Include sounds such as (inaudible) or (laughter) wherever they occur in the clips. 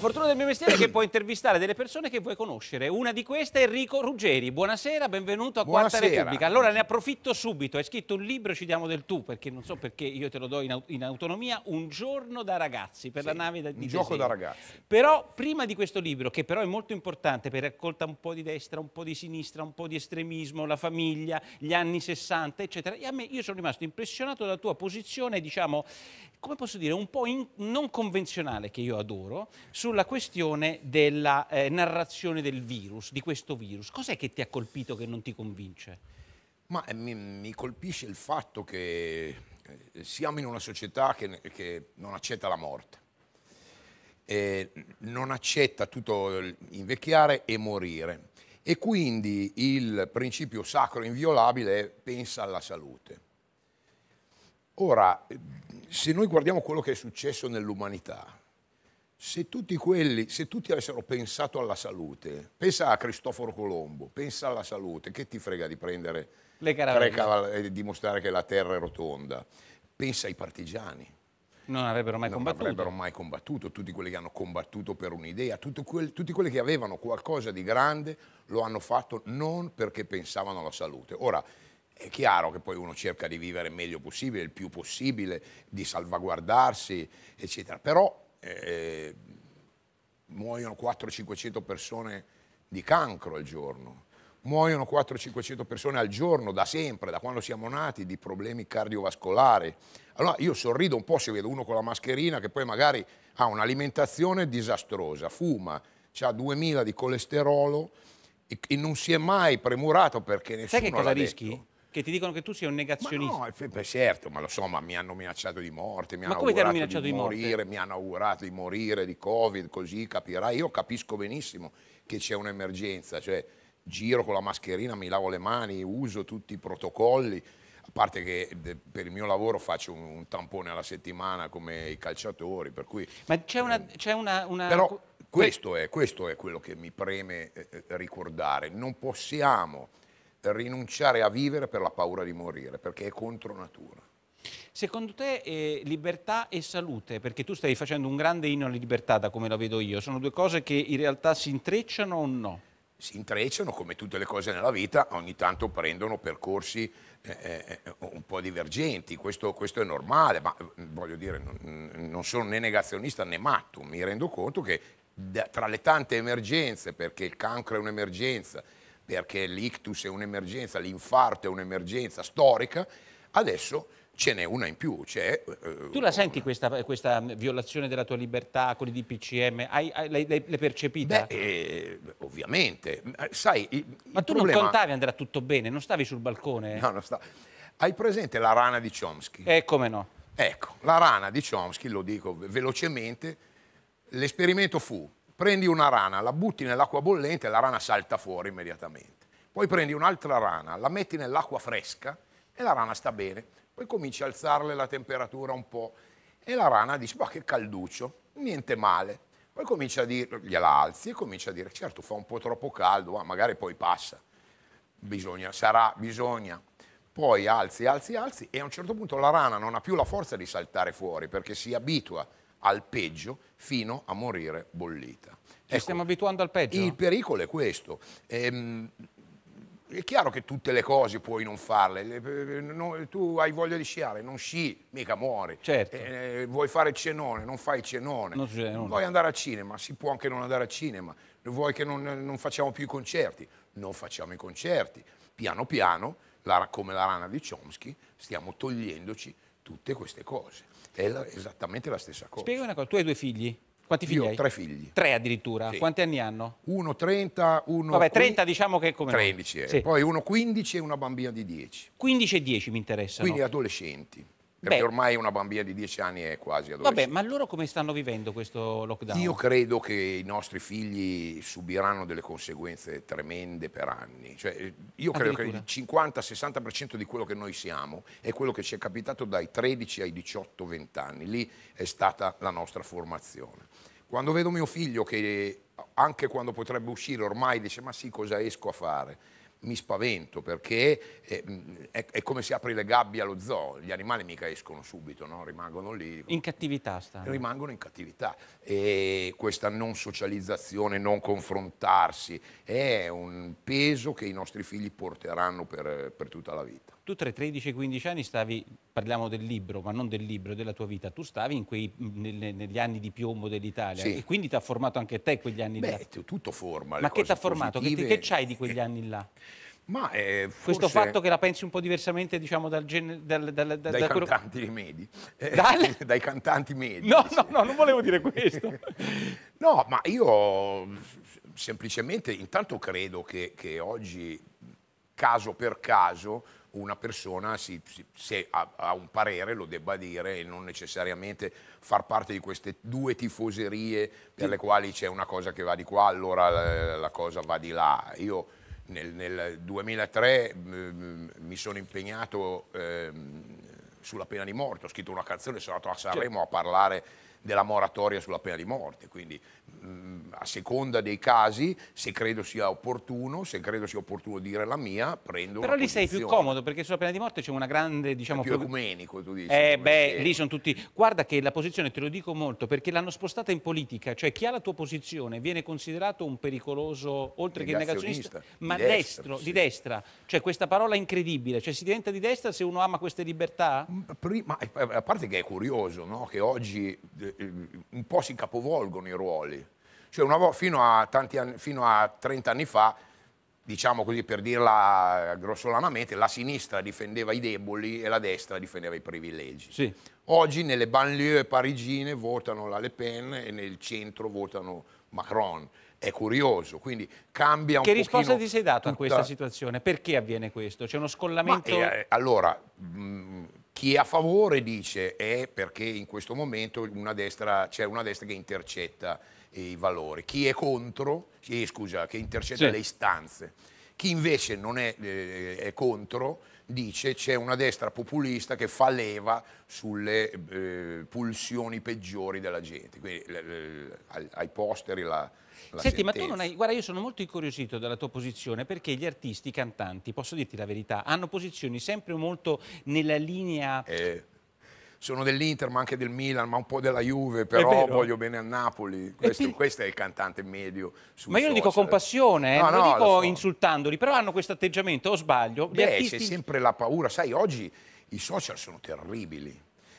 La fortuna del mio mestiere è che puoi intervistare delle persone che vuoi conoscere. Una di queste è Enrico Ruggeri. Buonasera, benvenuto a Buonasera. Quarta Repubblica. Allora ne approfitto subito. Hai scritto un libro, ci diamo del tu, perché non so perché io te lo do in, in autonomia. Un giorno da ragazzi, per sì, la nave da, di Un gioco da ragazzi. Però prima di questo libro, che però è molto importante per raccolta un po' di destra, un po' di sinistra, un po' di estremismo, la famiglia, gli anni 60, eccetera. Me, io sono rimasto impressionato dalla tua posizione, diciamo, come posso dire, un po' in, non convenzionale che io adoro, su sulla questione della eh, narrazione del virus, di questo virus. Cos'è che ti ha colpito che non ti convince? Ma eh, mi, mi, colpisce il fatto che eh, siamo in una società che, che non accetta la morte, non accetta tutto invecchiare e morire e quindi il principio sacro inviolabile è pensa alla salute. Ora, se noi guardiamo quello che è successo nell'umanità, se tutti quelli, se tutti avessero pensato alla salute, pensa a Cristoforo Colombo, pensa alla salute, che ti frega di prendere le caravelle e dimostrare che la terra è rotonda? Pensa ai partigiani. Non avrebbero mai non combattuto. Non avrebbero mai combattuto, tutti quelli che hanno combattuto per un'idea, tutti, tutti quelli che avevano qualcosa di grande lo hanno fatto non perché pensavano alla salute. Ora, è chiaro che poi uno cerca di vivere meglio possibile, il più possibile, di salvaguardarsi, eccetera, però eh, muoiono 400-500 persone di cancro al giorno, muoiono 400-500 persone al giorno da sempre, da quando siamo nati, di problemi cardiovascolari. Allora io sorrido un po' se vedo uno con la mascherina che poi magari ha un'alimentazione disastrosa, fuma, ha 2000 di colesterolo e non si è mai premurato perché nessuno Sai che cosa rischi? Detto che ti dicono che tu sei un negazionista. Ma no, eh, beh, certo, ma lo so, ma mi hanno minacciato di morte, mi ma hanno augurato hanno di, di morire, mi hanno augurato di morire di Covid, così capirai. Io capisco benissimo che c'è un'emergenza, cioè giro con la mascherina, mi lavo le mani, uso tutti i protocolli, a parte che eh, per il mio lavoro faccio un, tampone alla settimana come i calciatori, per cui... Ma c'è una... Eh, c'è una, una... Però questo è, questo è quello che mi preme ricordare, non possiamo rinunciare a vivere per la paura di morire, perché è contro natura. Secondo te eh, libertà e salute, perché tu stai facendo un grande inno alla libertà da come la vedo io, sono due cose che in realtà si intrecciano o no? Si intrecciano come tutte le cose nella vita, ogni tanto prendono percorsi eh, eh un po' divergenti, questo, questo, è normale, ma mm, voglio dire, non, non, sono né negazionista né matto, mi rendo conto che tra le tante emergenze, perché il cancro è un'emergenza, perché l'ictus è un'emergenza, l'infarto è un'emergenza storica, adesso ce n'è una in più. Eh, eh, tu la senti questa, questa, violazione della tua libertà con i DPCM? Hai, hai, l'hai, l'hai percepita? Beh, eh, ovviamente. Sai, il, Ma il tu problema... non contavi andrà tutto bene, non stavi sul balcone? No, non stavo. Hai presente la rana di Chomsky? Eh, come no. Ecco, la rana di Chomsky, lo dico velocemente, l'esperimento fu prendi una rana, la butti nell'acqua bollente e la rana salta fuori immediatamente. Poi prendi un'altra rana, la metti nell'acqua fresca e la rana sta bene. Poi cominci a alzarle la temperatura un po' e la rana dice, ma che calduccio, niente male. Poi comincia a dire, gliela alzi e comincia a dire, certo fa un po' troppo caldo, ma magari poi passa. Bisogna, sarà, bisogna. Poi alzi, alzi, alzi e a un certo punto la rana non ha più la forza di saltare fuori perché si abitua al peggio fino a morire bollita. Ci ecco, stiamo abituando al peggio? Il pericolo è questo. Ehm, è chiaro che tutte le cose puoi non farle. Eh, tu hai voglia di sciare, non sci, mica muori. Certo. Eh, vuoi fare cenone, non fai cenone. Non non. Vuoi andare al cinema, si può anche non andare al cinema. Vuoi che non, non facciamo più i concerti, non facciamo i concerti. Piano piano, la, come la rana di Chomsky, stiamo togliendoci tutte queste cose. È la, esattamente la stessa cosa. Spiega una cosa, tu hai due figli? Quanti figli Io ho hai? tre figli. Tre addirittura? Sì. Quanti anni hanno? Uno 30, uno... Vabbè, 30 diciamo che è come... 13, eh. sì. poi uno 15 e una bambina di 10. 15 e 10 mi interessano. Quindi adolescenti. Perché Beh. ormai una bambina di 10 anni è quasi adolescente. Vabbè, ma loro come stanno vivendo questo lockdown? Io credo che i nostri figli subiranno delle conseguenze tremende per anni. Cioè, eh, io credo che il 50-60% di quello che noi siamo è quello che ci è capitato dai 13 ai 18-20 anni. Lì è stata la nostra formazione. Quando vedo mio figlio che eh, anche quando potrebbe uscire ormai dice ma sì cosa esco a fare? mi spavento perché è, eh, mm, è, è, come se apri le gabbie allo zoo, gli animali mica escono subito, no? rimangono lì. In cattività stanno. Rimangono in cattività e questa non socializzazione, non confrontarsi è un peso che i nostri figli porteranno per, per tutta la vita tu tra i 13 e i 15 anni stavi, parliamo del libro, ma non del libro, della tua vita, tu stavi quei, nelle, negli anni di piombo dell'Italia sì. e quindi ti ha formato anche te quegli anni Beh, là. tutto forma. ma che ti ha formato? Positive... Che, che c'hai di quegli eh. anni là? Ma, eh, forse... Questo fatto che la pensi un po' diversamente diciamo, dal genere... dal, dal, dai, cantanti quello... medi. Eh, (laughs) dai cantanti medi. No, no, no, non volevo dire questo. (laughs) no, ma io semplicemente intanto credo che, che oggi, caso per caso, una persona si, si, se ha, ha, un parere lo debba dire e non necessariamente far parte di queste due tifoserie per le quali c'è una cosa che va di qua, allora la, eh, la cosa va di là. Io nel, nel 2003 mh, mm, mm, mi sono impegnato... Ehm, sulla pena di morte, ho scritto una canzone, sono andato a certo. Sanremo a parlare della moratoria sulla pena di morte, quindi mh, mm, a seconda dei casi, se credo sia opportuno, se credo sia opportuno dire la mia, prendo Però lì posizione. sei più comodo perché sulla pena di morte c'è una grande, diciamo, è più pro... ecumenico, tu dici. Eh beh, è. lì sono tutti Guarda che la posizione te lo dico molto perché l'hanno spostata in politica, cioè chi ha la tua posizione viene considerato un pericoloso oltre che negazionista, ma di destro, destro sì. di destra, cioè questa parola incredibile, cioè si diventa di destra se uno ama queste libertà? prima, eh, a parte che è curioso no? che oggi eh, eh un po' si capovolgono i ruoli. Cioè vo- fino, a anni, fino a 30 anni fa, diciamo così per dirla grossolanamente, la sinistra difendeva i deboli e la destra difendeva i privilegi. Sì. Oggi nelle banlieue parigine votano la Le Pen e nel centro votano Macron è curioso, quindi cambia un po'. Che risposta ti sei dato tutta... a questa situazione? Perché avviene questo? C'è uno scollamento? Ma, eh, allora, mh, mm, chi è a favore dice è perché in questo momento c'è una destra che intercetta i valori, chi è contro, eh, scusa, che intercetta sì. le istanze, chi invece non è, eh, è contro dice c'è una destra populista che fa leva sulle eh, pulsioni peggiori della gente, quindi ai posteri la, la Senti, sentenza. ma tu non hai... Guarda, io sono molto incuriosito dalla tua posizione perché gli artisti, i cantanti, posso dirti la verità, hanno posizioni sempre molto nella linea... Eh sono dell'Inter ma anche del Milan ma un po' della Juve però voglio bene a Napoli questo, per... questo è il cantante medio ma io lo dico con passione eh? no, non no, lo dico lo so. insultandoli però hanno questo atteggiamento o sbaglio Beh, artisti... c'è sempre la paura sai oggi i social sono terribili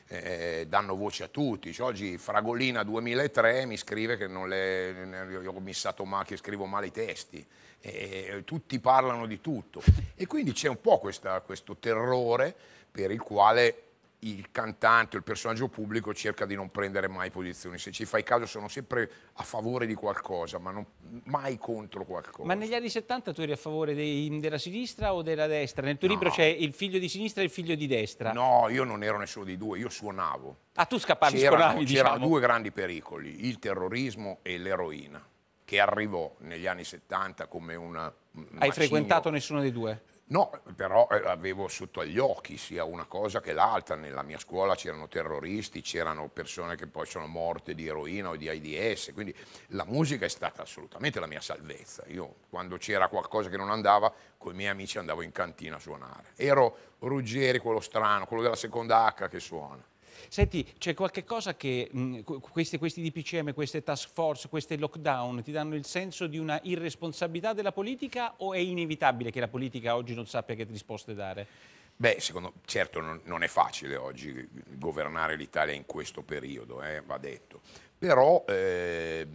eh, danno voce a tutti. Cioè, oggi Fragolina 2003 mi scrive che non le, io ho missato male, che scrivo male i testi. Eh, tutti parlano di tutto e quindi c'è un po' questa, questo terrore per il quale il cantante o il personaggio pubblico cerca di non prendere mai posizioni. Se ci fai caso sono sempre a favore di qualcosa, ma non, mai contro qualcosa. Ma negli anni 70 tu eri a favore dei, della sinistra o della destra? Nel tuo no. libro c'è il figlio di sinistra e il figlio di destra. No, io non ero nessuno dei due, io suonavo. Ah, tu scappavi, suonavi, diciamo. C'erano due grandi pericoli, il terrorismo e l'eroina che arrivò negli anni 70 come una... Hai macino. frequentato nessuno dei due? No, però eh, avevo sotto gli occhi sia una cosa che l'altra. Nella mia scuola c'erano terroristi, c'erano persone che poi sono morte di eroina o di AIDS, quindi la musica è stata assolutamente la mia salvezza. Io quando c'era qualcosa che non andava, con i miei amici andavo in cantina a suonare. Ero Ruggeri, quello strano, quello della seconda H che suona. Senti, c'è qualche cosa che mh, mm, questi, questi, DPCM, queste task force, questi lockdown ti danno il senso di una irresponsabilità della politica o è inevitabile che la politica oggi non sappia che risposte dare? Beh, secondo, certo non, non è facile oggi governare l'Italia in questo periodo, eh, va detto. Però eh,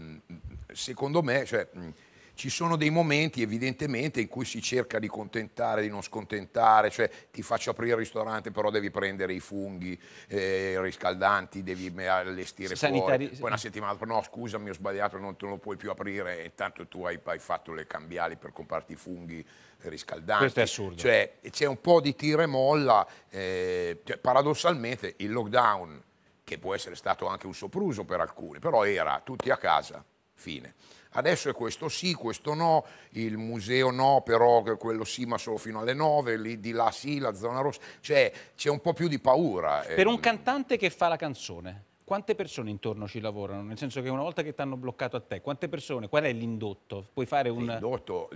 secondo me... Cioè, mm, ci sono dei momenti evidentemente in cui si cerca di contentare, di non scontentare, cioè ti faccio aprire il ristorante però devi prendere i funghi, eh, riscaldanti, devi allestire Sanitari... fuori. Poi una settimana dopo no scusami ho sbagliato, non te lo puoi più aprire e intanto tu hai, hai fatto le cambiali per comprarti i funghi riscaldanti. Questo è assurdo. Cioè c'è un po' di tira e molla, eh, cioè, paradossalmente il lockdown che può essere stato anche un sopruso per alcuni, però era tutti a casa, fine. Adesso è questo sì, questo no, il museo no, però quello sì, ma solo fino alle 9, lì di là sì, la zona rossa. Cioè c'è un po' più di paura. Per un ehm. cantante che fa la canzone quante persone intorno ci lavorano? Nel senso che una volta che ti hanno bloccato a te, quante persone? Qual è l'indotto? Puoi fare un... L'indotto,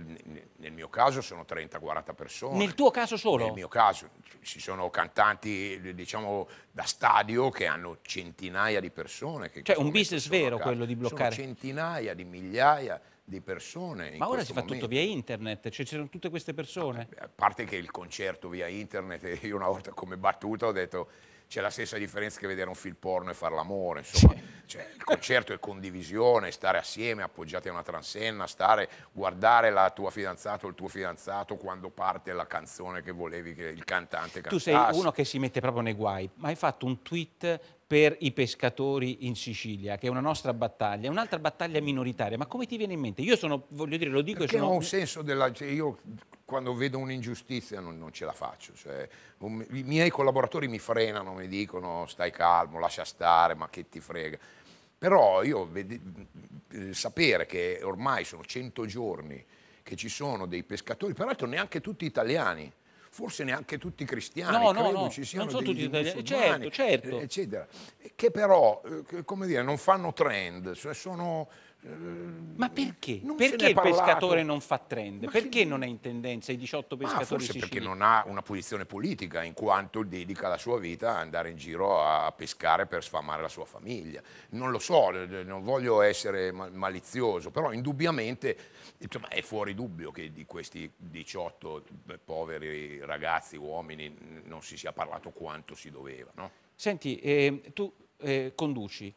nel mio caso, sono 30-40 persone. Nel tuo caso solo? Nel mio caso. Ci sono cantanti, diciamo, da stadio che hanno centinaia di persone. Che cioè un business vero bloccati. quello di bloccare? Sono centinaia di migliaia di persone. Ma ora si fa momento. tutto via internet, cioè, c'erano tutte queste persone. A parte che il concerto via internet, (laughs) io una volta come battuta ho detto c'è la stessa differenza che vedere un film porno e fare l'amore, insomma, cioè, il concerto è condivisione, stare assieme, appoggiati a una transenna, stare, guardare la tua fidanzata o il tuo fidanzato quando parte la canzone che volevi che il cantante cantasse. Tu sei uno che si mette proprio nei guai, ma hai fatto un tweet per i pescatori in Sicilia, che è una nostra battaglia, un'altra battaglia minoritaria, ma come ti viene in mente? Io sono, voglio dire, lo dico... Perché sono... ho un senso della... Cioè, io quando vedo un'ingiustizia non, non, ce la faccio. Cioè, un, I miei collaboratori mi frenano, mi dicono stai calmo, lascia stare, ma che ti frega. Però io vede, sapere che ormai sono 100 giorni che ci sono dei pescatori, peraltro neanche tutti italiani, forse neanche tutti cristiani, no, credo no, ci siano non sono tutti italiani, certo, certo. Eh, eccetera, che però, eh, come dire, non fanno trend, cioè sono ma perché? Non perché il pescatore non fa trend? Ma perché che... non è in tendenza i 18 pescatori Ma forse siciliani? perché non ha una posizione politica, in quanto dedica la sua vita a andare in giro a pescare per sfamare la sua famiglia. Non lo so, non voglio essere malizioso, però indubbiamente insomma, è fuori dubbio che di questi 18 poveri ragazzi, uomini, non si sia parlato quanto si doveva. No? Senti, eh, tu eh, conduci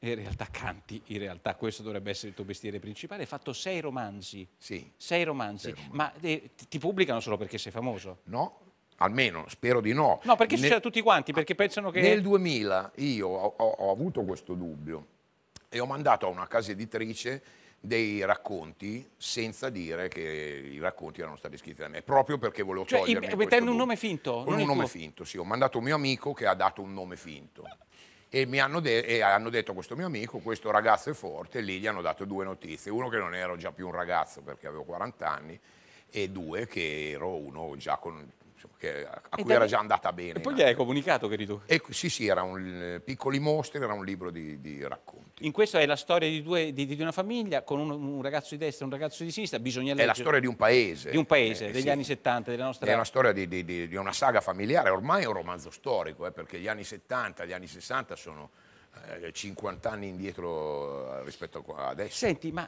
in realtà canti, in realtà questo dovrebbe essere il tuo mestiere principale, hai fatto sei romanzi. Sì. Sei romanzi, sei romanzi. ma eh, ti pubblicano solo perché sei famoso? No, almeno spero di no. No, perché succede a tutti quanti, ah, perché pensano che... Nel 2000 io ho, ho, ho, avuto questo dubbio e ho mandato a una casa editrice dei racconti senza dire che i racconti erano stati scritti da me, proprio perché volevo cioè, togliermi i, mettendo un nome finto? Con un nome tuo. finto, sì, ho mandato un mio amico che ha dato un nome finto e, mi hanno, de e hanno detto a questo mio amico, questo ragazzo è forte, e lì gli hanno dato due notizie, uno che non ero già più un ragazzo perché avevo 40 anni e due che ero uno già con cioè, che, a cui era già andata bene. E poi gli hai comunicato, che E, sì, sì, era un eh, Piccoli Mostri, era un libro di, di racconti. In questo è la storia di, due, di, di una famiglia con un, un, ragazzo di destra e un ragazzo di sinistra, bisogna leggere. È la storia di un paese. Di un paese, eh, degli sì. anni 70, della nostra... È una storia di, una saga familiare, ormai è un romanzo storico, eh, perché gli anni 70, gli anni 60 sono... 50 eh, anni indietro eh, rispetto a adesso. Senti, ma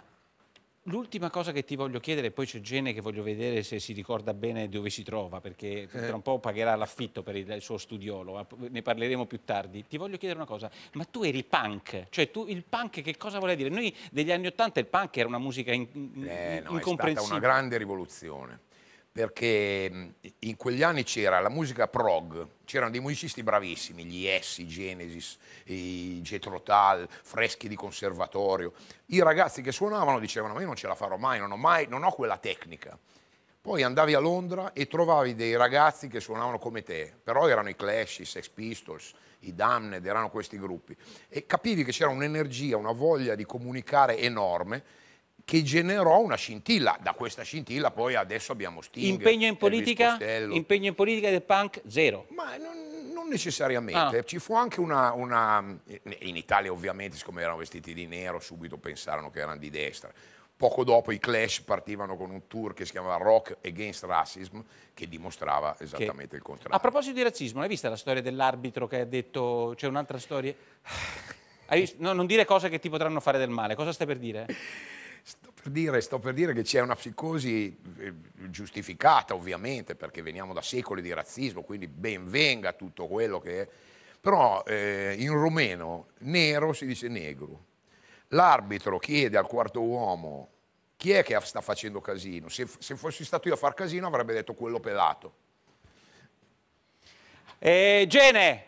L'ultima cosa che ti voglio chiedere, poi c'è Gene che voglio vedere se si ricorda bene dove si trova, perché eh. tra un po' pagherà l'affitto per il suo studiolo, ne parleremo più tardi. Ti voglio chiedere una cosa, ma tu eri punk, cioè tu il punk che cosa voleva dire? Noi degli anni Ottanta il punk era una musica in, in, eh, no, incomprensibile. È stata una grande rivoluzione perché in quegli anni c'era la musica prog, c'erano dei musicisti bravissimi, gli S, i Genesis, i Getrotal, freschi di conservatorio. I ragazzi che suonavano dicevano ma io non ce la farò mai, non ho, mai, non ho quella tecnica. Poi andavi a Londra e trovavi dei ragazzi che suonavano come te, però erano i Clash, i Sex Pistols, i Damned, erano questi gruppi. E capivi che c'era un'energia, una voglia di comunicare enorme che generò una scintilla. Da questa scintilla poi adesso abbiamo Sting. Impegno in politica? Impegno in politica del punk zero. Ma non, non necessariamente. Ah. Ci fu anche una, una, In Italia ovviamente, siccome erano vestiti di nero, subito pensarono che erano di destra. Poco dopo i Clash partivano con un tour che si chiamava Rock Against Racism, che dimostrava esattamente che... il contrario. A proposito di razzismo, hai visto la storia dell'arbitro che ha detto c'è un'altra storia? No, non dire cose che ti potranno fare del male, cosa stai per dire? (laughs) Sto per, dire, sto per dire che c'è una psicosi eh, giustificata ovviamente perché veniamo da secoli di razzismo, quindi ben venga tutto quello che è. Però eh, in rumeno nero si dice negro. L'arbitro chiede al quarto uomo chi è che sta facendo casino? Se, se, fossi stato io a far casino avrebbe detto quello pelato. Eh, Gene!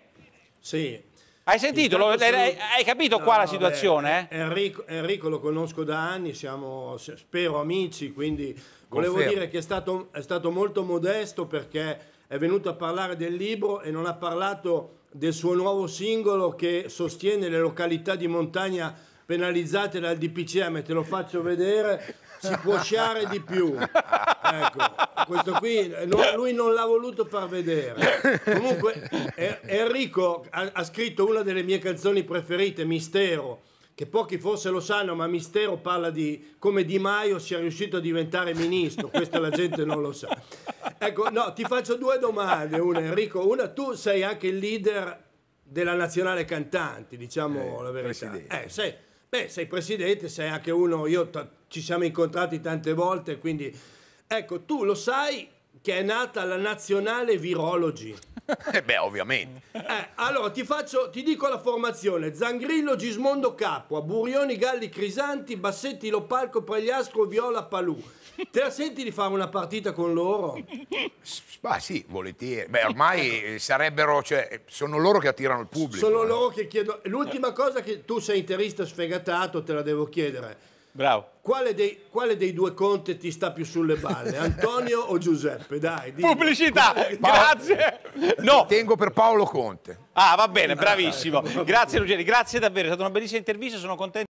Sì, hai sentito? Lo, sono... Hai capito no, qua la situazione? Beh, Enrico, Enrico, lo conosco da anni, siamo spero amici, quindi volevo dire che è stato, è stato molto modesto perché è venuto a parlare del libro e non ha parlato del suo nuovo singolo che sostiene le località di montagna penalizzate dal DPCM, te lo faccio vedere, si può sciare di più. (laughs) ecco, questo qui lui non l'ha voluto far vedere. Comunque, eh, Enrico ha, scritto una delle mie canzoni preferite, Mistero che pochi forse lo sanno, ma Mistero parla di come Di Maio sia riuscito a diventare ministro, Questa la gente non lo sa. Ecco, no, ti faccio due domande, una Enrico, una tu sei anche il leader della nazionale cantanti, diciamo eh, la verità. Eh, sei, beh, sei presidente, sei anche uno, io t- ci siamo incontrati tante volte, quindi Ecco, tu lo sai che è nata la Nazionale Virologi. (laughs) Eh beh, ovviamente. Eh, allora, ti, faccio, ti dico la formazione. Zangrillo, Gismondo Capua, Burioni, Galli, Crisanti, Bassetti, Lopalco, Pregliasco, Viola, Palù. Te la senti di fare una partita con loro? Ma ah, sì, volentieri. Beh, ormai ecco. eh, sarebbero, cioè, sono loro che attirano il pubblico. Sono eh. loro che chiedono. L'ultima eh. cosa che tu sei interista sfegatato, te la devo chiedere. Bravo. Quale dei, quale dei, due Conte ti sta più sulle balle, (laughs) Antonio o Giuseppe? Dai, dimmi. Pubblicità, (laughs) grazie. No. Tengo per Paolo Conte. Ah, va bene, bravissimo. (laughs) Grazie Ruggeri, grazie davvero, è stata una bellissima intervista, sono contento.